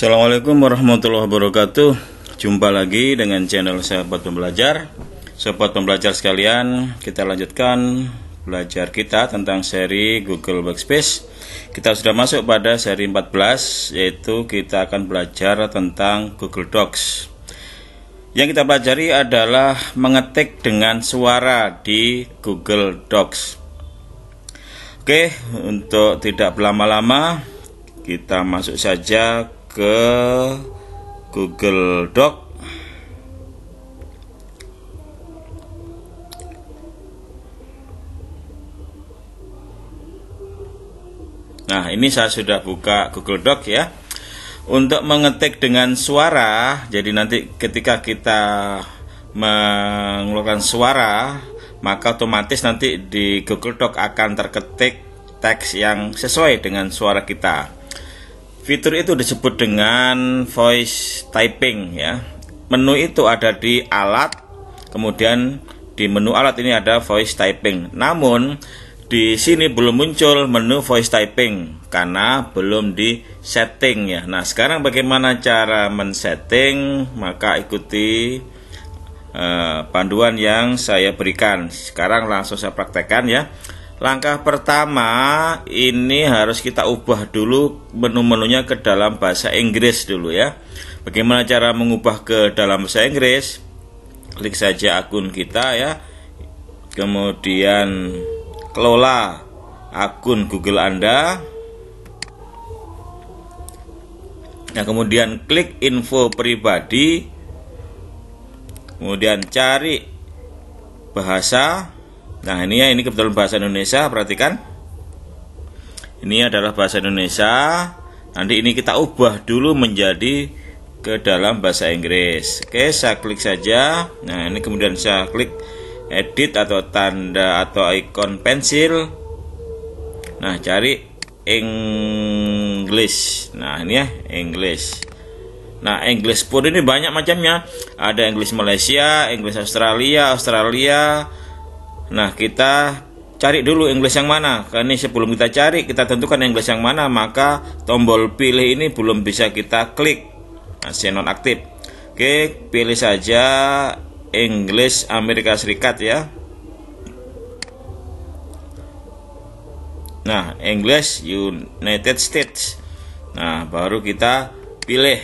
Assalamualaikum warahmatullahi wabarakatuh Jumpa lagi dengan channel Sahabat Pembelajar Sahabat Pembelajar sekalian Kita lanjutkan belajar kita tentang seri Google Workspace Kita sudah masuk pada seri 14 Yaitu kita akan belajar tentang Google Docs Yang kita pelajari adalah mengetik dengan suara di Google Docs Oke, untuk tidak berlama-lama kita masuk saja ke Google Doc Nah, ini saya sudah buka Google Doc ya. Untuk mengetik dengan suara, jadi nanti ketika kita mengeluarkan suara, maka otomatis nanti di Google Doc akan terketik teks yang sesuai dengan suara kita. Fitur itu disebut dengan voice typing ya. Menu itu ada di alat, kemudian di menu alat ini ada voice typing. Namun di sini belum muncul menu voice typing karena belum di setting ya. Nah, sekarang bagaimana cara men-setting? Maka ikuti uh, panduan yang saya berikan. Sekarang langsung saya praktekkan ya. Langkah pertama ini harus kita ubah dulu menu-menunya ke dalam bahasa Inggris dulu ya. Bagaimana cara mengubah ke dalam bahasa Inggris? Klik saja akun kita ya. Kemudian kelola akun Google Anda. Nah, kemudian klik info pribadi. Kemudian cari bahasa Nah ini ya ini kebetulan bahasa Indonesia perhatikan ini adalah bahasa Indonesia nanti ini kita ubah dulu menjadi ke dalam bahasa Inggris oke saya klik saja nah ini kemudian saya klik edit atau tanda atau ikon pensil nah cari English nah ini ya English Nah, English pun ini banyak macamnya. Ada English Malaysia, English Australia, Australia, Nah, kita cari dulu English yang mana. Karena sebelum kita cari, kita tentukan English yang mana, maka tombol pilih ini belum bisa kita klik. Masih nah, non aktif. Oke, pilih saja English Amerika Serikat ya. Nah, English United States. Nah, baru kita pilih.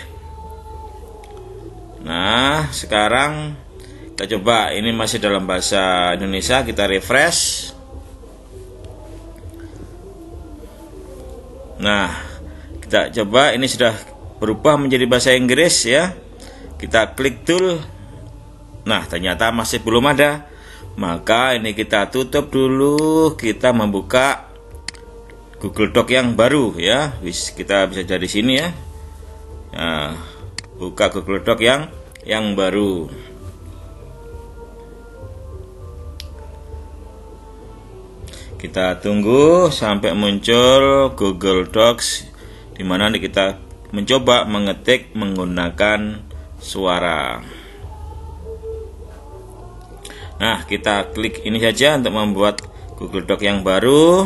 Nah, sekarang kita coba ini masih dalam bahasa Indonesia kita refresh nah kita coba ini sudah berubah menjadi bahasa Inggris ya kita klik tool nah ternyata masih belum ada maka ini kita tutup dulu kita membuka Google Doc yang baru ya kita bisa dari sini ya nah, buka Google Doc yang yang baru Kita tunggu sampai muncul Google Docs di mana kita mencoba mengetik menggunakan suara. Nah, kita klik ini saja untuk membuat Google Doc yang baru.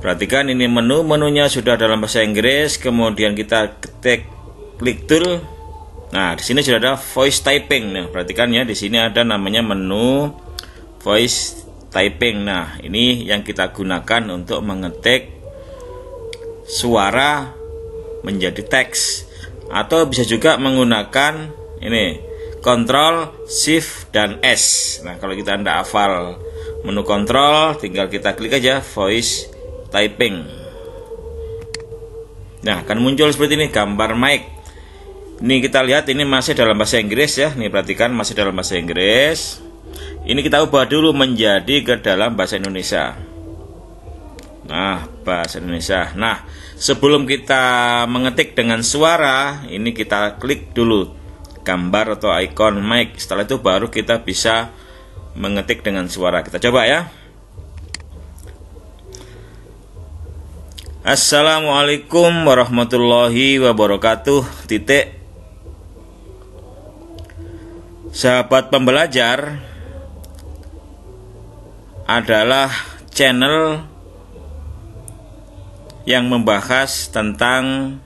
Perhatikan ini menu, menunya sudah dalam bahasa Inggris, kemudian kita ketik klik tool. Nah, di sini sudah ada voice typing. Nah, perhatikan ya, di sini ada namanya menu voice typing. Nah, ini yang kita gunakan untuk mengetik suara menjadi teks atau bisa juga menggunakan ini kontrol Shift dan S. Nah, kalau kita tidak hafal menu kontrol, tinggal kita klik aja voice typing. Nah, akan muncul seperti ini gambar mic. Ini kita lihat ini masih dalam bahasa Inggris ya. Nih perhatikan masih dalam bahasa Inggris. Ini kita ubah dulu menjadi ke dalam bahasa Indonesia. Nah, bahasa Indonesia. Nah, sebelum kita mengetik dengan suara, ini kita klik dulu gambar atau icon mic. Setelah itu baru kita bisa mengetik dengan suara. Kita coba ya. Assalamualaikum warahmatullahi wabarakatuh. Titik. Sahabat pembelajar, adalah channel yang membahas tentang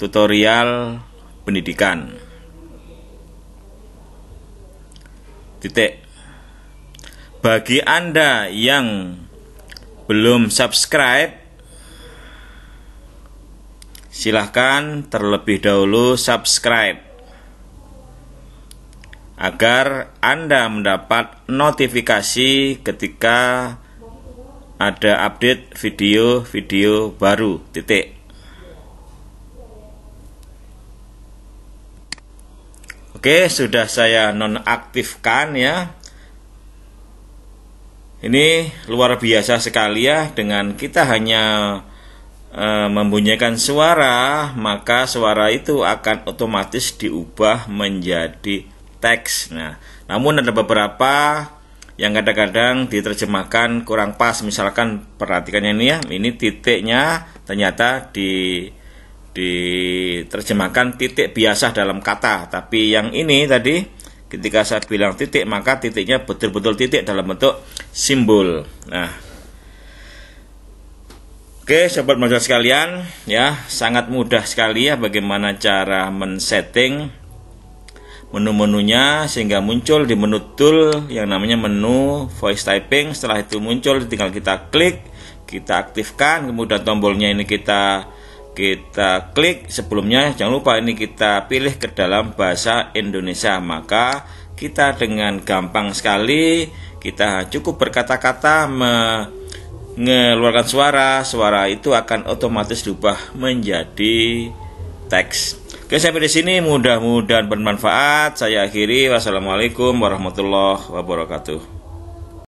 tutorial pendidikan. Titik. Bagi Anda yang belum subscribe, silahkan terlebih dahulu subscribe agar Anda mendapat notifikasi ketika ada update video-video baru. Titik. Oke, sudah saya nonaktifkan ya. Ini luar biasa sekali ya dengan kita hanya e, membunyikan suara, maka suara itu akan otomatis diubah menjadi teks. Nah, namun ada beberapa yang kadang-kadang diterjemahkan kurang pas. Misalkan perhatikannya ini ya, ini titiknya ternyata di diterjemahkan titik biasa dalam kata, tapi yang ini tadi ketika saya bilang titik maka titiknya betul-betul titik dalam bentuk simbol. Nah, Oke, sobat sobat sekalian, ya, sangat mudah sekali ya bagaimana cara men-setting menu-menunya sehingga muncul di menu tool yang namanya menu voice typing setelah itu muncul tinggal kita klik kita aktifkan kemudian tombolnya ini kita kita klik sebelumnya jangan lupa ini kita pilih ke dalam bahasa Indonesia maka kita dengan gampang sekali kita cukup berkata-kata mengeluarkan suara suara itu akan otomatis diubah menjadi teks. Oke, saya di sini mudah-mudahan bermanfaat. Saya akhiri. Wassalamualaikum warahmatullahi wabarakatuh.